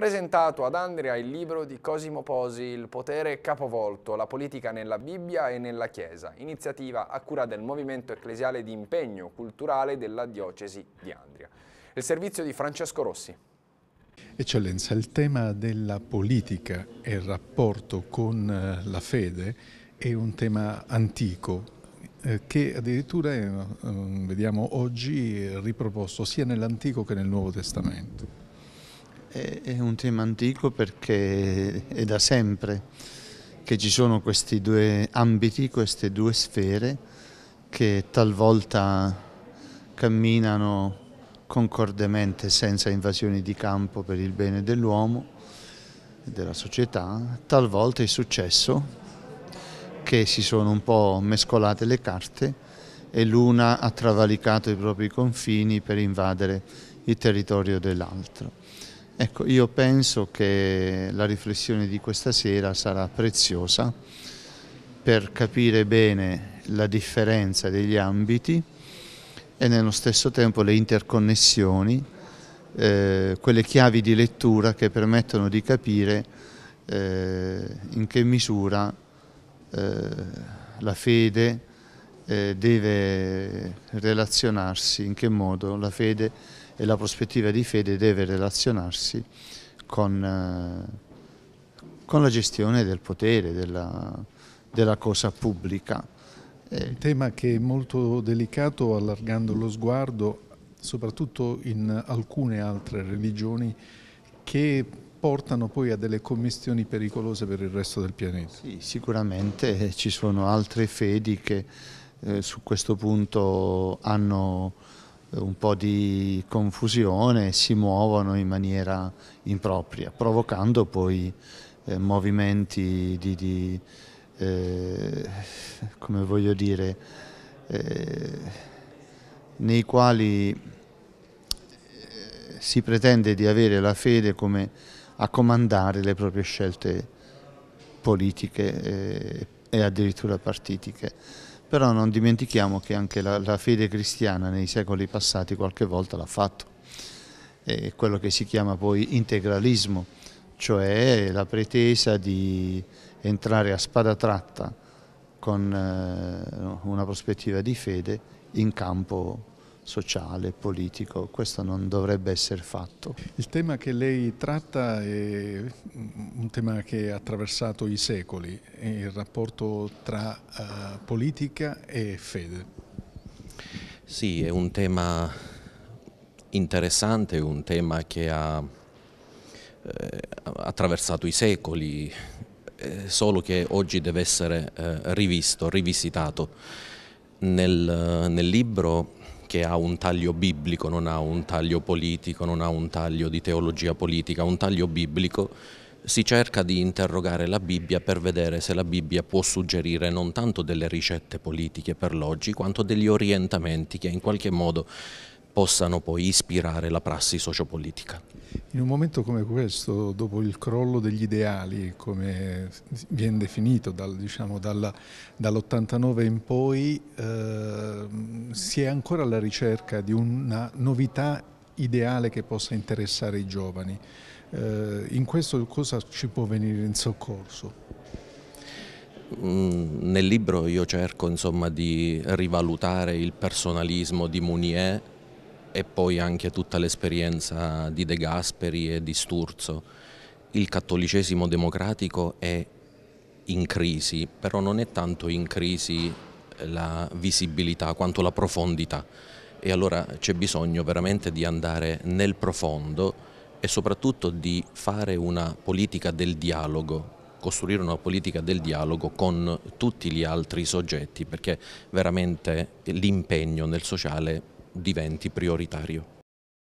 presentato ad Andrea il libro di Cosimo Posi Il potere capovolto, la politica nella Bibbia e nella Chiesa, iniziativa a cura del movimento ecclesiale di impegno culturale della diocesi di Andria. Il servizio di Francesco Rossi. Eccellenza, il tema della politica e il rapporto con eh, la fede è un tema antico, eh, che addirittura eh, vediamo oggi riproposto sia nell'Antico che nel Nuovo Testamento. È un tema antico perché è da sempre che ci sono questi due ambiti, queste due sfere che talvolta camminano concordemente senza invasioni di campo per il bene dell'uomo e della società, talvolta è successo che si sono un po' mescolate le carte e l'una ha travalicato i propri confini per invadere il territorio dell'altro. Ecco, io penso che la riflessione di questa sera sarà preziosa per capire bene la differenza degli ambiti e nello stesso tempo le interconnessioni, eh, quelle chiavi di lettura che permettono di capire eh, in che misura eh, la fede eh, deve relazionarsi, in che modo la fede e la prospettiva di fede deve relazionarsi con, eh, con la gestione del potere, della, della cosa pubblica. Un tema che è molto delicato allargando lo sguardo soprattutto in alcune altre religioni che portano poi a delle commistioni pericolose per il resto del pianeta. Sì, sicuramente ci sono altre fedi che eh, su questo punto hanno un po' di confusione, si muovono in maniera impropria, provocando poi eh, movimenti di, di eh, come voglio dire, eh, nei quali eh, si pretende di avere la fede come a comandare le proprie scelte politiche eh, e addirittura partitiche però non dimentichiamo che anche la, la fede cristiana nei secoli passati qualche volta l'ha fatto, è quello che si chiama poi integralismo, cioè la pretesa di entrare a spada tratta con eh, una prospettiva di fede in campo sociale, politico, questo non dovrebbe essere fatto. Il tema che lei tratta è un tema che ha attraversato i secoli, il rapporto tra uh, politica e fede. Sì, è un tema interessante, un tema che ha eh, attraversato i secoli, eh, solo che oggi deve essere eh, rivisto, rivisitato. Nel, nel libro che ha un taglio biblico, non ha un taglio politico, non ha un taglio di teologia politica, un taglio biblico, si cerca di interrogare la Bibbia per vedere se la Bibbia può suggerire non tanto delle ricette politiche per l'oggi, quanto degli orientamenti che in qualche modo possano poi ispirare la prassi sociopolitica. In un momento come questo, dopo il crollo degli ideali, come viene definito dal, diciamo, dall'89 in poi, eh, si è ancora alla ricerca di una novità ideale che possa interessare i giovani. Eh, in questo cosa ci può venire in soccorso? Mm, nel libro io cerco insomma, di rivalutare il personalismo di Mounier e poi anche tutta l'esperienza di De Gasperi e di Sturzo. Il cattolicesimo democratico è in crisi, però non è tanto in crisi la visibilità quanto la profondità e allora c'è bisogno veramente di andare nel profondo e soprattutto di fare una politica del dialogo costruire una politica del dialogo con tutti gli altri soggetti perché veramente l'impegno nel sociale diventi prioritario.